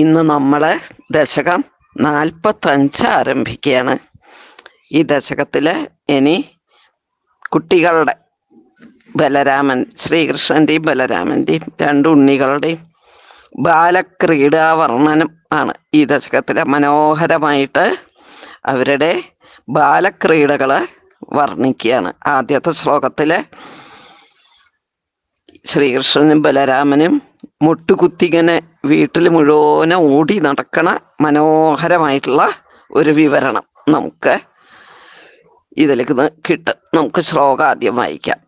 ഇന്ന് നമ്മൾ ദശകം നാൽപ്പത്തഞ്ച് ആരംഭിക്കുകയാണ് ഈ ദശകത്തിൽ ഇനി കുട്ടികളുടെ ബലരാമൻ ശ്രീകൃഷ്ണൻ്റെയും ബലരാമൻ്റെയും രണ്ട് ഉണ്ണികളുടെയും ബാലക്രീഡാവർണ്ണനം ആണ് ഈ ദശകത്തിലെ മനോഹരമായിട്ട് അവരുടെ ബാലക്രീഡകൾ വർണ്ണിക്കുകയാണ് ആദ്യത്തെ ശ്ലോകത്തിൽ ശ്രീകൃഷ്ണനും ബലരാമനും മുട്ടുകുത്തിങ്ങനെ വീട്ടിൽ മുഴുവനെ ഓടി നടക്കണ മനോഹരമായിട്ടുള്ള ഒരു വിവരണം നമുക്ക് ഇതിലേക്ക് കിട്ടും നമുക്ക് ശ്ലോകം ആദ്യം വായിക്കാം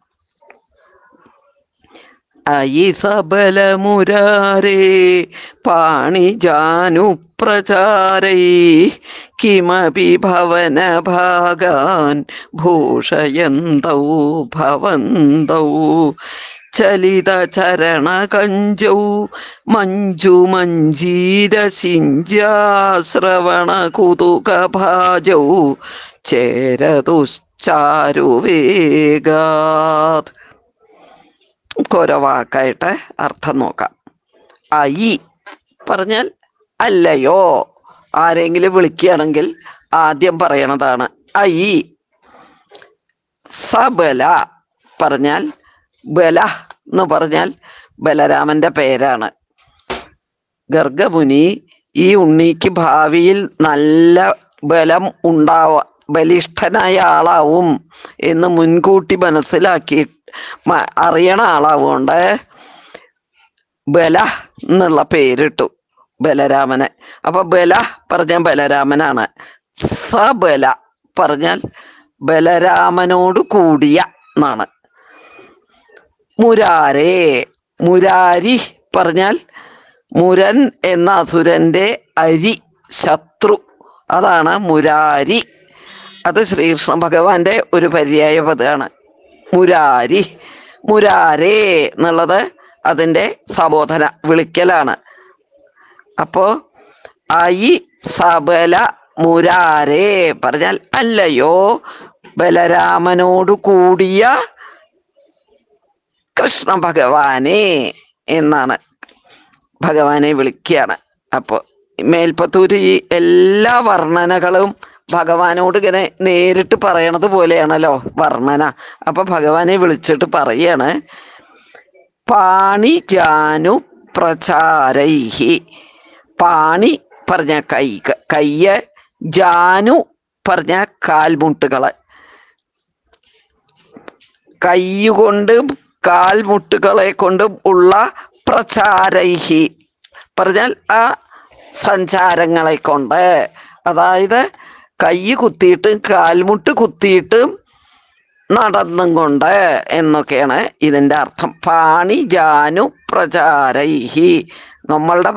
സബല മുരാരേ ജാനു പ്രചാരൈ കിമപി ഭവന ഭാഗാൻ ഭൂഷയന്തൗ ഭവന്തൗ ചലിത ചരണ കഞ്ചൗ മഞ്ജു മഞ്ജീര സിഞ്ചാശ്രവണ കുതുകഭാജൗ ചേരതുശ്ചാരുവേഗാത് കൊരവാക്കായിട്ട് അർത്ഥം നോക്കാം ഐ പറഞ്ഞാൽ അല്ലയോ ആരെങ്കിലും വിളിക്കുകയാണെങ്കിൽ ആദ്യം പറയണതാണ് ഐ സബല പറഞ്ഞാൽ ബല എന്ന് പറഞ്ഞാൽ ബലരാമന്റെ പേരാണ് ഗർഗമുനി ഈ ഉണ്ണിക്ക് ഭാവിയിൽ നല്ല ബലം ഉണ്ടാവ ബലിഷ്ഠനായ ആളാവും എന്ന് മുൻകൂട്ടി മനസ്സിലാക്കി അറിയണ ആളാവുകൊണ്ട് ബല എന്നുള്ള പേരിട്ടു ബലരാമനെ അപ്പൊ ബല പറഞ്ഞാൽ ബലരാമനാണ് സബല പറഞ്ഞാൽ ബലരാമനോട് കൂടിയ എന്നാണ് മുരാരേ മുരാരി പറഞ്ഞാൽ മുരൻ എന്ന അസുരന്റെ അരി ശത്രു അതാണ് മുരാരി അത് ശ്രീകൃഷ്ണ ഭഗവാന്റെ ഒരു പര്യായ പദമാണ് മുരാരി മുരാരേ എന്നുള്ളത് അതിൻ്റെ സബോധന വിളിക്കലാണ് അപ്പോ ഐ സബല മുരാരേ പറഞ്ഞാൽ അല്ലയോ ബലരാമനോടു കൂടിയ കൃഷ്ണ ഭഗവാനെ എന്നാണ് ഭഗവാനെ വിളിക്കുകയാണ് അപ്പോൾ മേൽപ്പത്തൂര് ഈ എല്ലാ വർണ്ണനകളും ഭഗവാനോട് ഇങ്ങനെ നേരിട്ട് പറയണത് പോലെയാണല്ലോ വർണ്ണന അപ്പൊ ഭഗവാനെ വിളിച്ചിട്ട് പറയാണ് പാണി ജാനു പ്രചാരൈഹി പാണി പറഞ്ഞ കൈ കയ്യ് ജാനു പറഞ്ഞ കാൽമുട്ടുകള് കൈ കാൽമുട്ടുകളെ കൊണ്ടും ഉള്ള പ്രചാരൈഹി പറഞ്ഞാൽ ആ സഞ്ചാരങ്ങളെ കൊണ്ട് അതായത് കൈ കുത്തിയിട്ടും കാൽമുട്ട് കുത്തിയിട്ടും നടന്നും കൊണ്ട് എന്നൊക്കെയാണ് ഇതിൻ്റെ അർത്ഥം പാണി ജാനു പ്രചാരൈഹി നമ്മളുടെ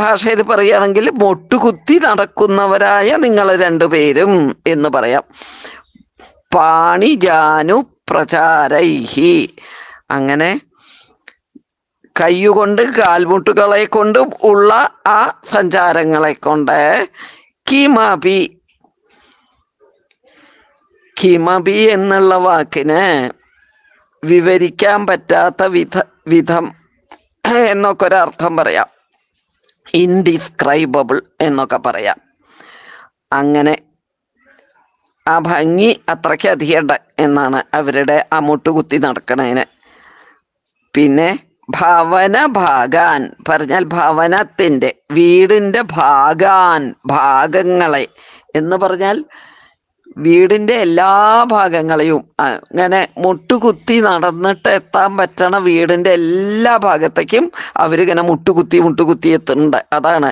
ഭാഷയിൽ പറയുകയാണെങ്കിൽ മൊട്ടുകുത്തി നടക്കുന്നവരായ നിങ്ങൾ രണ്ടുപേരും എന്ന് പറയാം പാണി ജാനു പ്രചാരൈഹി അങ്ങനെ കയ്യുകൊണ്ട് കാൽമുട്ടുകളെ കൊണ്ട് ഉള്ള ആ സഞ്ചാരങ്ങളെ കൊണ്ട് കിമബി കിമബി എന്നുള്ള വാക്കിന് വിവരിക്കാൻ പറ്റാത്ത വിധ വിധം എന്നൊക്കെ ഒരർത്ഥം പറയാം ഇൻഡിസ്ക്രൈബിൾ എന്നൊക്കെ പറയാം അങ്ങനെ ആ ഭംഗി അത്രയ്ക്ക് അധികം എന്നാണ് അവരുടെ ആ മുട്ടുകുത്തി പിന്നെ ഭവന ഭാഗാൻ പറഞ്ഞാൽ ഭവനത്തിൻ്റെ വീടിൻ്റെ ഭാഗാൻ ഭാഗങ്ങളെ എന്ന് പറഞ്ഞാൽ വീടിൻ്റെ എല്ലാ ഭാഗങ്ങളെയും അങ്ങനെ മുട്ടുകുത്തി നടന്നിട്ട് എത്താൻ പറ്റണ വീടിൻ്റെ എല്ലാ ഭാഗത്തേക്കും അവരിങ്ങനെ മുട്ടുകുത്തി മുട്ടുകുത്തി എത്തുന്നുണ്ട് അതാണ്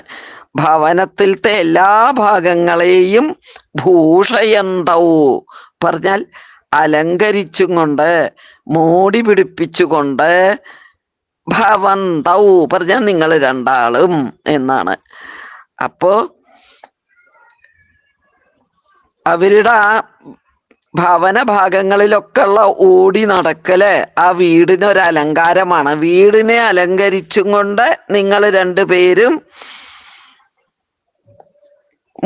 ഭവനത്തിലത്തെ എല്ലാ ഭാഗങ്ങളെയും ഭൂഷയന്തൗ പറഞ്ഞാൽ അലങ്കരിച്ചും കൊണ്ട് മൂടി പിടിപ്പിച്ചുകൊണ്ട് ഭവന്തൗ പറഞ്ഞാൽ നിങ്ങൾ രണ്ടാളും എന്നാണ് അപ്പോ അവരുടെ ആ ഭവന ഭാഗങ്ങളിലൊക്കെ ഉള്ള ഓടി നടക്കല് ആ വീടിനൊരു അലങ്കാരമാണ് വീടിനെ അലങ്കരിച്ചും കൊണ്ട് നിങ്ങൾ രണ്ടുപേരും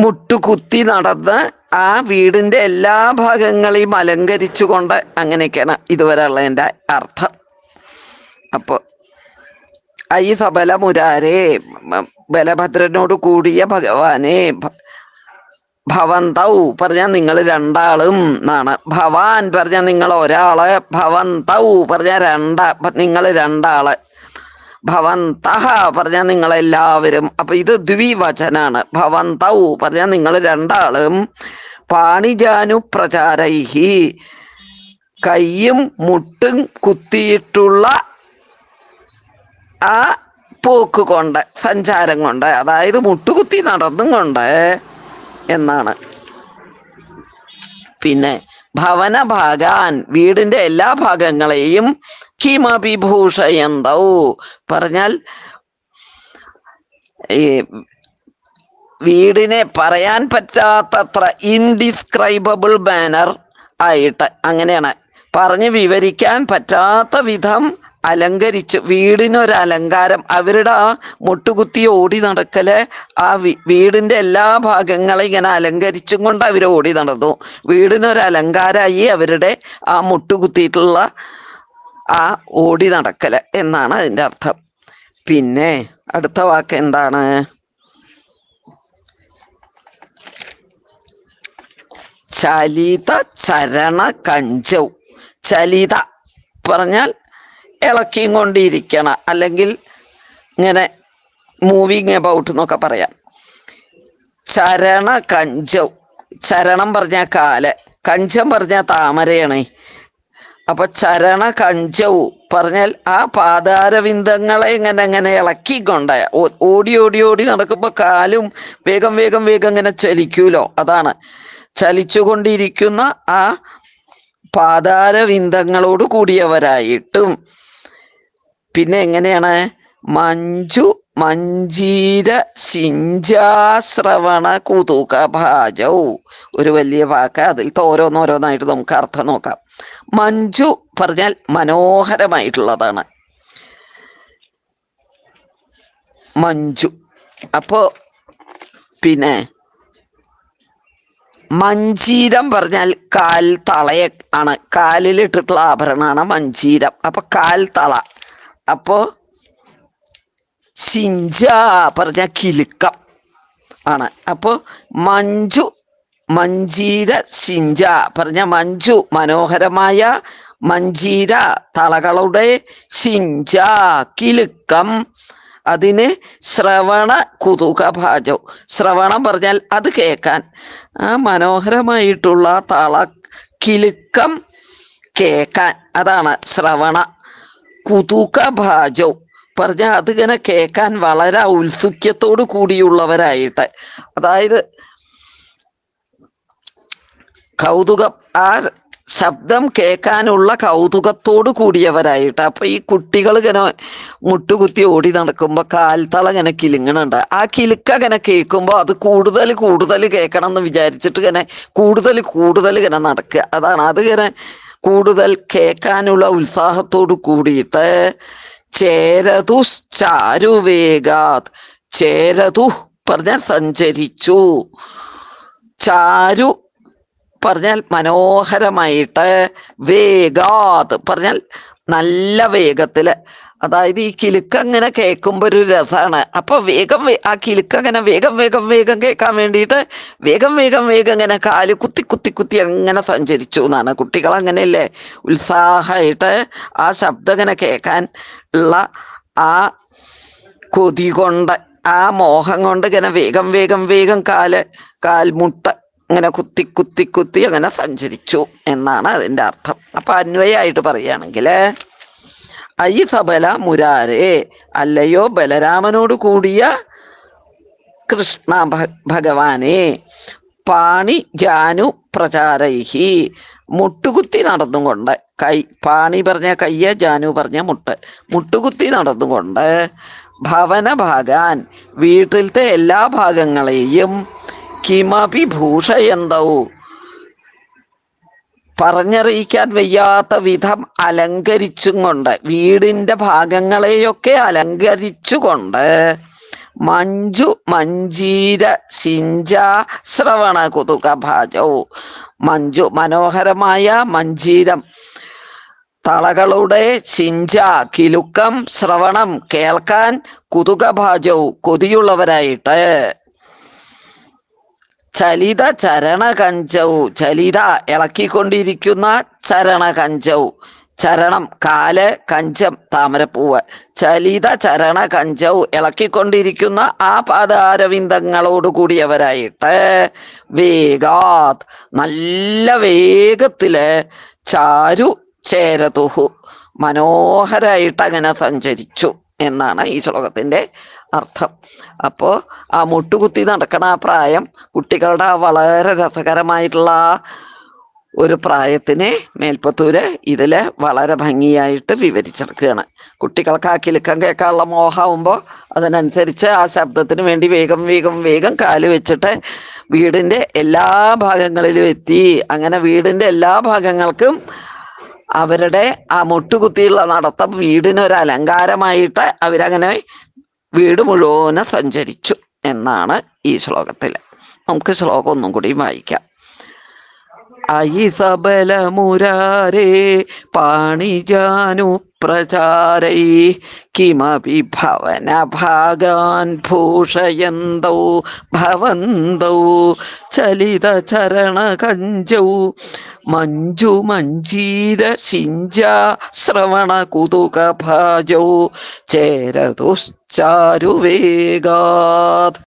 മുട്ടുകുത്തി നടന്ന് ആ വീടിൻ്റെ എല്ലാ ഭാഗങ്ങളെയും അലങ്കരിച്ചുകൊണ്ട് അങ്ങനെയൊക്കെയാണ് ഇതുവരെയുള്ള എൻ്റെ അർത്ഥം അപ്പോൾ ഐ സബല മുരാരേ ബലഭദ്രനോട് കൂടിയ ഭഗവാനെ ഭവന്തൗ പറഞ്ഞാൽ നിങ്ങൾ രണ്ടാളും എന്നാണ് ഭവാൻ പറഞ്ഞാൽ നിങ്ങൾ ഒരാള് ഭവന്തൗ പറഞ്ഞാൽ രണ്ടാ നിങ്ങൾ രണ്ടാള് ഭവന്തഹ പറഞ്ഞ നിങ്ങളെല്ലാവരും അപ്പൊ ഇത് ദ്വിവചനാണ് ഭവന്തൗ പറഞ്ഞ നിങ്ങൾ രണ്ടാളും പാണിജാനു പ്രചാരൈഹി കയ്യും മുട്ടും കുത്തിയിട്ടുള്ള ആ പോക്ക് കൊണ്ട് സഞ്ചാരം കൊണ്ട് അതായത് മുട്ടുകുത്തി നടന്നും കൊണ്ട് എന്നാണ് പിന്നെ ഭവന ഭാഗാൻ വീടിന്റെ എല്ലാ ഭാഗങ്ങളെയും കിമപി പറഞ്ഞാൽ ഈ വീടിനെ പറയാൻ പറ്റാത്തത്ര ഇൻഡിസ്ക്രൈബിൾ ബാനർ ആയിട്ട് അങ്ങനെയാണ് പറഞ്ഞ് വിവരിക്കാൻ പറ്റാത്ത വിധം അലങ്കരിച്ച് വീടിനൊരലങ്കാരം അലങ്കാരം അവരുടെ ആ മുട്ടുകുത്തി ഓടി നടക്കല് ആ വീടിൻ്റെ എല്ലാ ഭാഗങ്ങളും ഇങ്ങനെ അലങ്കരിച്ചും കൊണ്ട് അവർ ഓടി നടന്നു വീടിനൊരലങ്കാരമായി അവരുടെ ആ മുട്ടുകുത്തിയിട്ടുള്ള ആ ഓടി നടക്കല് എന്നാണ് അതിൻ്റെ അർത്ഥം പിന്നെ അടുത്ത വാക്ക് എന്താണ് ചലിത ചരണ കഞ്ചൗ ചലിത പറഞ്ഞാൽ ഇളക്കിയും കൊണ്ടിരിക്കണം അല്ലെങ്കിൽ ഇങ്ങനെ മൂവിങ് എബൌട്ട് എന്നൊക്കെ പറയാം ചരണ കഞ്ചൗ ചരണം പറഞ്ഞാൽ കാല് കഞ്ചം പറഞ്ഞാൽ താമരയാണേ അപ്പൊ ചരണ കഞ്ചവും പറഞ്ഞാൽ ആ പാതാരവിന്ദങ്ങളെ ഇങ്ങനെ ഇങ്ങനെ ഇളക്കിക്കൊണ്ട ഓടി ഓടി ഓടി നടക്കുമ്പോൾ കാലും വേഗം വേഗം വേഗം ഇങ്ങനെ ചലിക്കൂലോ അതാണ് ചലിച്ചുകൊണ്ടിരിക്കുന്ന ആ പാതാരവിന്ദങ്ങളോട് കൂടിയവരായിട്ടും പിന്നെ എങ്ങനെയാണ് മഞ്ജു മഞ്ജീര ശിഞ്ചാശ്രവണ കുതുക ഭാജൗ ഒരു വലിയ വാക്ക് അതിൽ ഓരോന്നോരോന്നായിട്ട് നമുക്ക് അർത്ഥം നോക്കാം മഞ്ജു പറഞ്ഞാൽ മനോഹരമായിട്ടുള്ളതാണ് മഞ്ജു അപ്പോ പിന്നെ മഞ്ചീരം പറഞ്ഞാൽ കാൽ തളയ ആണ് കാലിലിട്ടിട്ടുള്ള ആഭരണമാണ് മഞ്ചീരം അപ്പൊ കാൽ തള അപ്പോ ചിഞ്ച പറഞ്ഞ കിലുക്കം ആണ് അപ്പോൾ മഞ്ജു മഞ്ജീര ശിഞ്ച പറഞ്ഞ മഞ്ജു മനോഹരമായ മഞ്ജീര തളകളുടെ ശിഞ്ച കിലുക്കം അതിന് ശ്രവണ കുതുക ഭാജോ ശ്രവണം പറഞ്ഞാൽ അത് കേൾക്കാൻ ആ മനോഹരമായിട്ടുള്ള തള കിലുക്കം കേൾക്കാൻ അതാണ് ശ്രവണ കുതുക ഭാജോ പറഞ്ഞാൽ അതിങ്ങനെ കേൾക്കാൻ വളരെ ഔത്സുക്യത്തോടു കൂടിയുള്ളവരായിട്ട് അതായത് കൗതുകം ആ ശബ്ദം കേൾക്കാനുള്ള കൗതുകത്തോട് കൂടിയവരായിട്ട് അപ്പൊ ഈ കുട്ടികൾ ഇങ്ങനെ മുട്ടുകുത്തി ഓടി നടക്കുമ്പോൾ കാൽത്തള ഇങ്ങനെ കിലുങ്ങണുണ്ട് ആ കിലുക്ക ഇങ്ങനെ കേൾക്കുമ്പോൾ അത് കൂടുതൽ കൂടുതൽ കേൾക്കണം എന്ന് വിചാരിച്ചിട്ട് ഇങ്ങനെ കൂടുതൽ കൂടുതൽ ഇങ്ങനെ നടക്കുക അതാണ് അത് ഇങ്ങനെ കൂടുതൽ കേൾക്കാനുള്ള ഉത്സാഹത്തോട് കൂടിയിട്ട് ചാരുവേഗാത് ചേരതു പറഞ്ഞ സഞ്ചരിച്ചു ചാരു പറഞ്ഞാൽ മനോഹരമായിട്ട് വേഗാത് പറഞ്ഞാൽ നല്ല വേഗത്തിൽ അതായത് ഈ കിലുക്ക് അങ്ങനെ കേൾക്കുമ്പോൾ ഒരു രസമാണ് അപ്പോൾ വേഗം ആ കിലുക്ക് അങ്ങനെ വേഗം വേഗം വേഗം കേൾക്കാൻ വേണ്ടിയിട്ട് വേഗം വേഗം വേഗം ഇങ്ങനെ കാല് കുത്തി കുത്തി കുത്തി അങ്ങനെ സഞ്ചരിച്ചു എന്നാണ് കുട്ടികൾ അങ്ങനെയല്ലേ ഉത്സാഹമായിട്ട് ആ ശബ്ദം ഇങ്ങനെ കേൾക്കാൻ ഉള്ള ആ കൊതി കൊണ്ട് ആ മോഹം കൊണ്ട് ഇങ്ങനെ വേഗം വേഗം വേഗം കാല് കാൽമുട്ട അങ്ങനെ കുത്തി കുത്തി കുത്തി അങ്ങനെ സഞ്ചരിച്ചു എന്നാണ് അതിൻ്റെ അർത്ഥം അപ്പം അന്വയമായിട്ട് പറയുകയാണെങ്കിൽ ഐ സബല മുരാരേ അല്ലയോ ബലരാമനോട് കൂടിയ കൃഷ്ണ ഭഗവാനെ പാണി ജാനു പ്രചാരൈഹി മുട്ടുകുത്തി നടന്നുകൊണ്ട് കൈ പാണി പറഞ്ഞ കയ്യ ജാനു പറഞ്ഞ മുട്ട് മുട്ടുകുത്തി നടന്നുകൊണ്ട് ഭവന ഭാഗാൻ വീട്ടിലത്തെ എല്ലാ ഭാഗങ്ങളെയും കിമപി ഭൂഷയന്തൗ പറഞ്ഞറിയിക്കാൻ വയ്യാത്ത വിധം അലങ്കരിച്ചും കൊണ്ട് വീടിൻ്റെ ഭാഗങ്ങളെയൊക്കെ അലങ്കരിച്ചുകൊണ്ട് മഞ്ജു മഞ്ജീര ശിഞ്ച ശ്രവണ കുതുക ഭാജവും മഞ്ജു മനോഹരമായ മഞ്ജീരം തളകളുടെ ശിഞ്ച കിലുക്കം ശ്രവണം കേൾക്കാൻ കുതുകഭാജവും കൊതിയുള്ളവരായിട്ട് ചലിത ചരണകഞ്ചവു ചലിത ഇളക്കിക്കൊണ്ടിരിക്കുന്ന ചരണകഞ്ചവു ചരണം കാല് കഞ്ചം താമരപ്പൂവ് ചലിത ചരണ കഞ്ചൗ ഇളക്കിക്കൊണ്ടിരിക്കുന്ന ആ പാദാരവിന്ദങ്ങളോട് കൂടിയവരായിട്ട് വേഗാത് നല്ല വേഗത്തില് ചാരു ചേരതുഹു മനോഹരായിട്ട് അങ്ങനെ സഞ്ചരിച്ചു എന്നാണ് ഈ ശ്ലോകത്തിൻ്റെ അർത്ഥം അപ്പോൾ ആ മുട്ടുകുത്തി നടക്കണ ആ പ്രായം കുട്ടികളുടെ വളരെ രസകരമായിട്ടുള്ള ആ ഒരു പ്രായത്തിനെ മേൽപ്പത്തൂര് ഇതിൽ വളരെ ഭംഗിയായിട്ട് വിവരിച്ചെടുക്കുകയാണ് കുട്ടികൾക്ക് ആ കിലുക്കം കേൾക്കാനുള്ള മോഹമാകുമ്പോൾ അതിനനുസരിച്ച് ആ ശബ്ദത്തിന് വേണ്ടി വേഗം വേഗം വേഗം കാല് വെച്ചിട്ട് വീടിൻ്റെ എല്ലാ ഭാഗങ്ങളിലും എത്തി അങ്ങനെ വീടിൻ്റെ എല്ലാ ഭാഗങ്ങൾക്കും അവരുടെ ആ മുട്ടുകുത്തിയുള്ള നടത്തം വീടിനൊരു അലങ്കാരമായിട്ട് അവരങ്ങനെ വീട് മുഴുവനെ സഞ്ചരിച്ചു എന്നാണ് ഈ ശ്ലോകത്തിൽ നമുക്ക് ശ്ലോകം ഒന്നും കൂടി വായിക്കാം മുരാരേ പാണിജാനു പ്രചാരൈ കിമപി ഭവന ഭാഗാൻ ഭൂഷയന്തൗ ഭവന്തൗ ചലിതചരണകഞ്ചൗ മഞ്ജു മഞ്ജീര ശിഞ്ച ശ്രവണ കുതുക ഭാജോ ചേരതുശ്ചാരുവേഗാത്